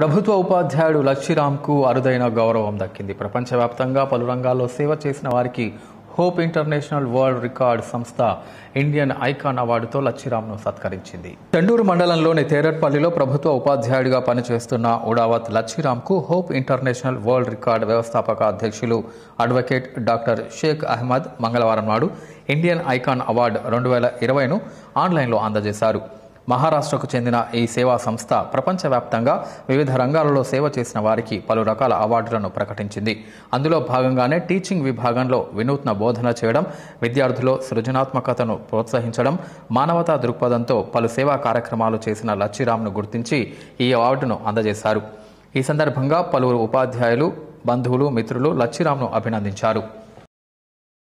ప్రభుత్వ ఉపాధ్యాయుడు లచ్చిరామ్కు అరుదైన గౌరవం దక్కింది ప్రపంచవ్యాప్తంగా పలు రంగాల్లో సేవ చేసిన వారికి హోప్ ఇంటర్నేషనల్ వరల్డ్ రికార్డ్ సంస్థ ఇండియన్ ఐకాన్ అవార్డుతో లచ్చిరామ్ను సత్కరించింది చెండూరు మండలంలోని తేరట్పల్లిలో ప్రభుత్వ ఉపాధ్యాయుడిగా పనిచేస్తున్న ఉడావత్ లచ్చిరామ్కు హోప్ ఇంటర్నేషనల్ వరల్డ్ రికార్డ్ వ్యవస్థాపక అధ్యక్షులు అడ్వకేట్ డాక్టర్ షేక్ అహ్మద్ మంగళవారం నాడు ఇండియన్ ఐకాన్ అవార్డు రెండు వేల ఇరవైను ఆన్లైన్లో అందజేశారు మహారాష్ట్రకు చెందిన ఈ సేవా సంస్థ ప్రపంచవ్యాప్తంగా వివిధ రంగాలలో సేవ చేసిన వారికి పలు రకాల అవార్డులను ప్రకటించింది అందులో భాగంగానే టీచింగ్ విభాగంలో వినూత్న బోధన చేయడం విద్యార్థుల్లో సృజనాత్మకతను ప్రోత్సహించడం మానవతా దృక్పథంతో పలు సేవా కార్యక్రమాలు చేసిన లచ్చిరామ్ను గుర్తించి ఈ అవార్డును అందజేశారు ఈ సందర్భంగా పలువురు ఉపాధ్యాయులు బంధువులు మిత్రులు లచ్చిరామ్ను అభినందించారు